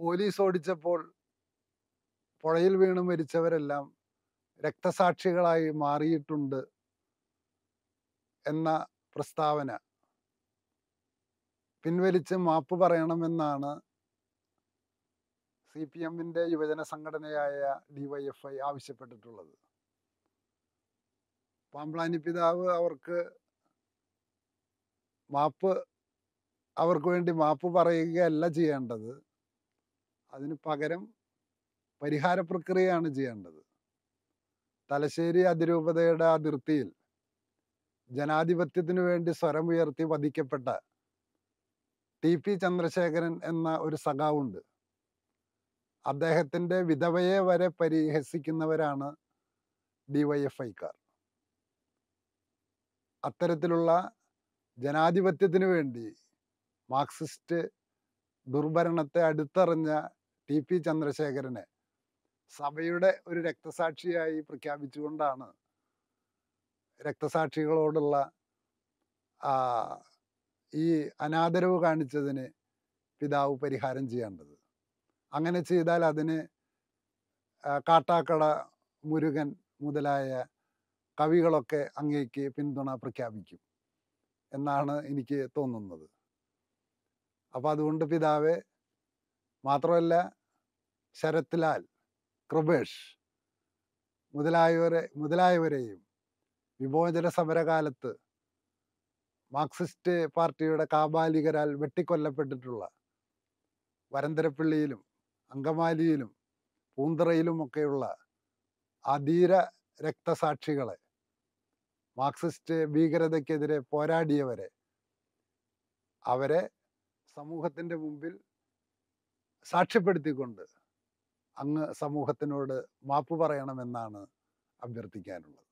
police ഓടിച്ചപ്പോൾ പുഴയിൽ വീണ് മരിച്ചവരെല്ലാം രക്തസാക്ഷികളായി മാറിയിട്ടുണ്ട് എന്ന പ്രസ്താവന പിൻവലിച്ച് മാപ്പ് പറയണമെന്നാണ് സി പി എമ്മിൻ്റെ യുവജന സംഘടനയായ ഡിവൈഎഫ്ഐ ആവശ്യപ്പെട്ടിട്ടുള്ളത് പാമ്പ്ലാനി പിതാവ് അവർക്ക് മാപ്പ് അവർക്ക് വേണ്ടി മാപ്പ് പറയുകയല്ല ചെയ്യേണ്ടത് അതിന് പകരം പരിഹാര പ്രക്രിയയാണ് ചെയ്യേണ്ടത് തലശ്ശേരി അതിരൂപതയുടെ അതിർത്തിയിൽ ജനാധിപത്യത്തിനു വേണ്ടി സ്വരം ഉയർത്തി വധിക്കപ്പെട്ട ടി പി ചന്ദ്രശേഖരൻ എന്ന ഒരു സഖാവുണ്ട് അദ്ദേഹത്തിൻ്റെ വിധവയെ വരെ പരിഹസിക്കുന്നവരാണ് ഡിവൈഎഫ്ഐക്കാർ അത്തരത്തിലുള്ള ജനാധിപത്യത്തിനു വേണ്ടി മാർക്സിസ്റ്റ് ദുർഭരണത്തെ അടുത്തറിഞ്ഞ ടി പി ചന്ദ്രശേഖരനെ സഭയുടെ ഒരു രക്തസാക്ഷിയായി പ്രഖ്യാപിച്ചുകൊണ്ടാണ് രക്തസാക്ഷികളോടുള്ള ഈ അനാദരവ് കാണിച്ചതിന് പിതാവ് പരിഹാരം ചെയ്യേണ്ടത് അങ്ങനെ ചെയ്താൽ അതിന് കാട്ടാക്കട മുരുകൻ മുതലായ കവികളൊക്കെ അങ്ങേക്ക് പിന്തുണ പ്രഖ്യാപിക്കും എന്നാണ് എനിക്ക് തോന്നുന്നത് അപ്പോൾ അതുകൊണ്ട് പിതാവെ മാത്രമല്ല ശരത് ലാൽ കൃപേഷ് മുതലായവരെ മുതലായവരെയും വിമോചന സമരകാലത്ത് മാർക്സിസ്റ്റ് പാർട്ടിയുടെ കാബാലികരാൽ വെട്ടിക്കൊല്ലപ്പെട്ടിട്ടുള്ള വരന്തരപ്പള്ളിയിലും അങ്കമാലിയിലും പൂന്തറയിലുമൊക്കെയുള്ള അധീര രക്തസാക്ഷികളെ മാർക്സിസ്റ്റ് ഭീകരതയ്ക്കെതിരെ പോരാടിയവരെ അവരെ സമൂഹത്തിൻ്റെ മുമ്പിൽ സാക്ഷ്യപ്പെടുത്തിക്കൊണ്ട് അങ്ങ് സമൂഹത്തിനോട് മാപ്പ് പറയണമെന്നാണ് അഭ്യർത്ഥിക്കാനുള്ളത്